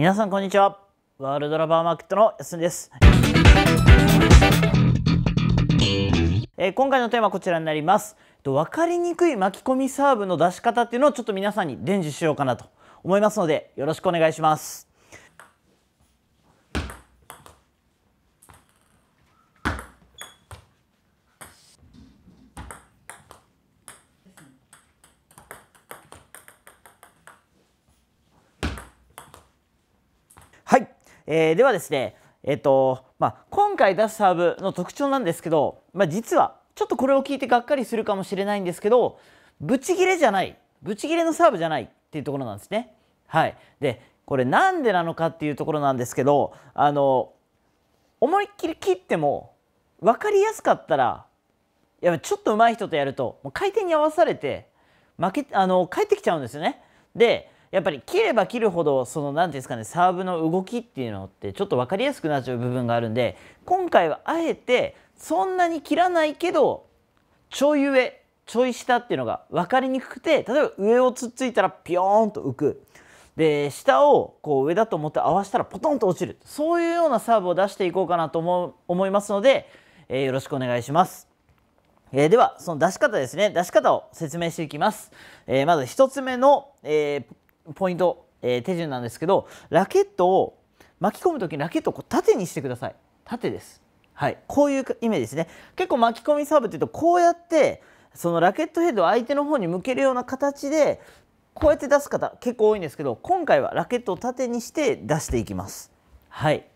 皆さんこんにちはワールドラバーマーケットの安です、えー、今回のテーマはこちらになります分かりにくい巻き込みサーブの出し方っていうのをちょっと皆さんに伝授しようかなと思いますのでよろしくお願いしますえー、ではですね、えっ、ー、とまあ、今回出すサーブの特徴なんですけど、まあ、実はちょっとこれを聞いてがっかりするかもしれないんですけどブチギレじゃないブチギレのサーブじゃないっていうところなんですね。はい、でこれなんでなのかっていうところなんですけどあの思いっきり切っても分かりやすかったらやちょっと上手い人とやると回転に合わされて負けあの帰ってきちゃうんですよね。でやっぱり切れば切るほどその何ていうんですかねサーブの動きっていうのってちょっと分かりやすくなっちゃう部分があるんで今回はあえてそんなに切らないけどちょい上ちょい下っていうのが分かりにくくて例えば上をつっついたらピヨーンと浮くで下をこう上だと思って合わせたらポトンと落ちるそういうようなサーブを出していこうかなと思思いますので、えー、よろしくお願いします。えー、ではその出し方ですね出し方を説明していきます、えー、まず1つ目の、えー、ポイント、えー、手順なんですけどラケットを巻き込む時にラケットをこう縦にしてください縦ですはいこういうイメージですね結構巻き込みサーブっていうとこうやってそのラケットヘッドを相手の方に向けるような形でこうやって出す方結構多いんですけど今回はラケットを縦にして出していきますはい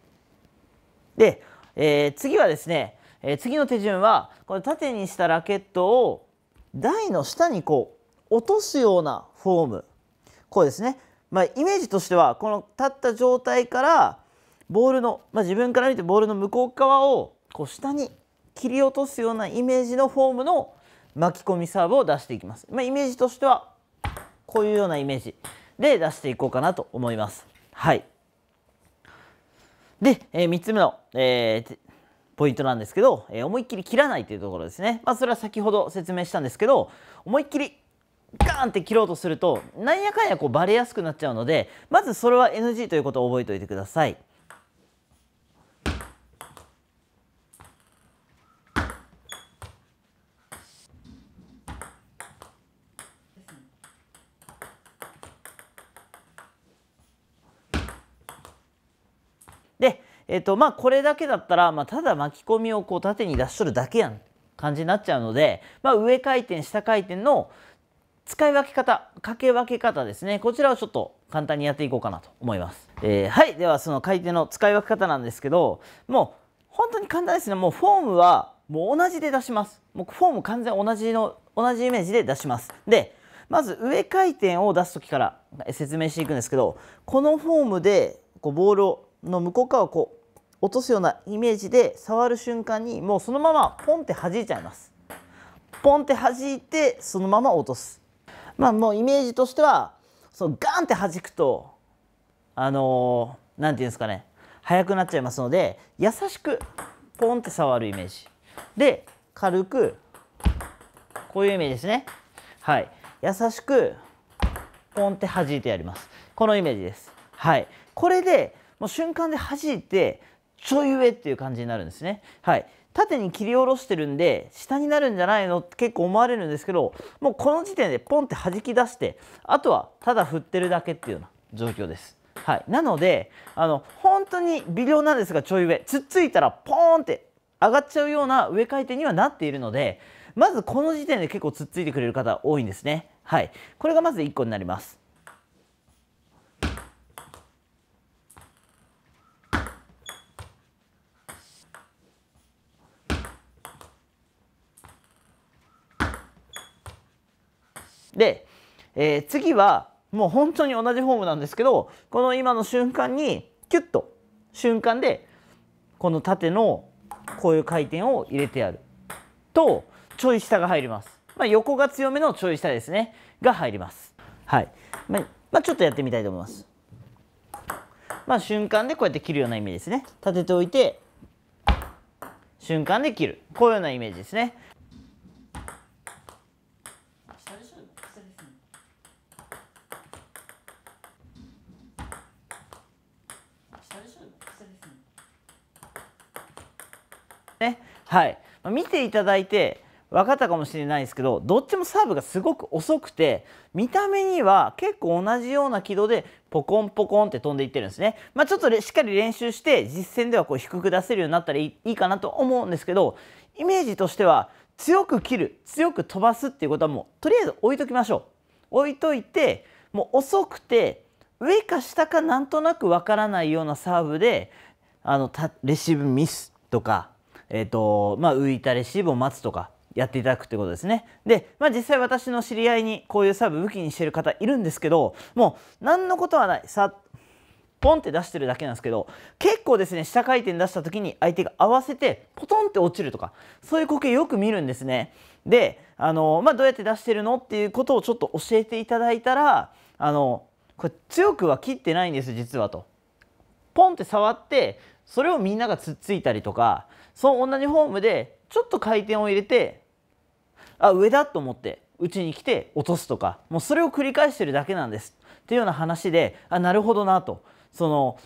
で、えー、次はですね、えー、次の手順はこの縦にしたラケットを台の下にこう落とすようなフォームこうですね、まあ、イメージとしてはこの立った状態からボールの、まあ、自分から見てボールの向こう側をこう下に切り落とすようなイメージのフォームの巻き込みサーブを出していきます、まあ、イメージとしてはこういうようなイメージで出していこうかなと思いますはいで、えー、3つ目の、えー、ポイントなんですけど、えー、思いっきり切らないというところですね、まあ、それは先ほど説明したんですけど思いっきりガーンって切ろうとするとなんやかんやこうバレやすくなっちゃうのでまずそれは NG ということを覚えておいてください。で、えっとまあ、これだけだったら、まあ、ただ巻き込みをこう縦に出しとるだけやん感じになっちゃうので、まあ、上回転下回転の使い分け方、かけ分け方ですね。こちらをちょっと簡単にやっていこうかなと思います。えー、はい。では、その買い手の使い分け方なんですけど、もう本当に簡単ですね。もうフォームはもう同じで出します。もうフォーム完全同じの、同じイメージで出します。で、まず上回転を出す時から説明していくんですけど、このフォームでこうボールをの向こう側をこう落とすようなイメージで触る瞬間にもうそのままポンって弾いちゃいます。ポンって弾いてそのまま落とす。まあもうイメージとしてはそのガンって弾くとあの何、ー、て言うんですかね速くなっちゃいますので優しくポンって触るイメージで軽くこういうイメージですねはい優しくポンって弾いてやりますこのイメージですはいこれでもう瞬間で弾いてちょい上っていう感じになるんですねはい縦に切り下ろしてるんで下になるんじゃないのって結構思われるんですけどもうこの時点でポンって弾き出してあとはただ振ってるだけっていうような状況です。はい、なのであの本当に微量なんですがちょい上つっついたらポーンって上がっちゃうような上回転にはなっているのでまずこの時点で結構つっついてくれる方多いんですね。はい、これがまず1個になります。で、えー、次はもう本当に同じフォームなんですけどこの今の瞬間にキュッと瞬間でこの縦のこういう回転を入れてやるとちょい下が入ります、まあ、横が強めのちょい下ですねが入りますはい、まあ、まあ、ちょっとやってみたいと思いますまあ瞬間でこうやって切るようなイメージですね立てておいて瞬間で切るこういうようなイメージですね下でしょ下ですね下でしょ下ですねねはい、まあ、見ていただいて分かったかもしれないですけどどっちもサーブがすごく遅くて見た目には結構同じような軌道でポコンポコンって飛んでいってるんですね、まあ、ちょっとしっかり練習して実戦ではこう低く出せるようになったらいいかなと思うんですけどイメージとしては強く切る強く飛ばすっていうことはもうとりあえず置いときましょう置いといてもう遅くて上か下かなんとなくわからないようなサーブであのレシーブミスとか、えーとまあ、浮いたレシーブを待つとかやっていただくってことですね。で、まあ、実際私の知り合いにこういうサーブ武器にしてる方いるんですけどもう何のことはないさっポンって出してるだけなんですけど結構ですね下回転出した時に相手が合わせてポトンって落ちるとかそういう光景よく見るんですねであの、まあ、どうやって出してるのっていうことをちょっと教えていただいたらあのこれ強くは切ってないんです実はと。ポンって触ってそれをみんながつっついたりとかその同じフォームでちょっと回転を入れてあ上だと思ってうちに来て落とすとかもうそれを繰り返してるだけなんですっていうような話であなるほどなとその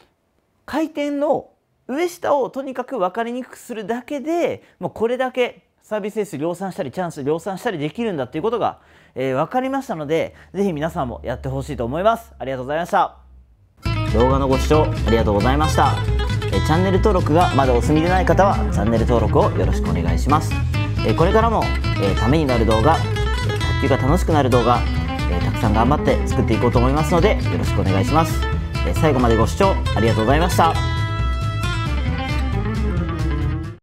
回転の上下をとにかく分かりにくくするだけでもうこれだけサービスエース量産したりチャンス量産したりできるんだっていうことが、えー、分かりましたので是非皆さんもやってほしいと思いますありがとうございました動画のご視聴ありがとうございましたえチャンネル登録がまだお済みでない方はチャンネル登録をよろしくお願いしますえこれからも、えためになる動画卓球が楽しくなる動画、えたくさん頑張って作っていこうと思いますのでよろしくお願いします最後までご視聴ありがとうございました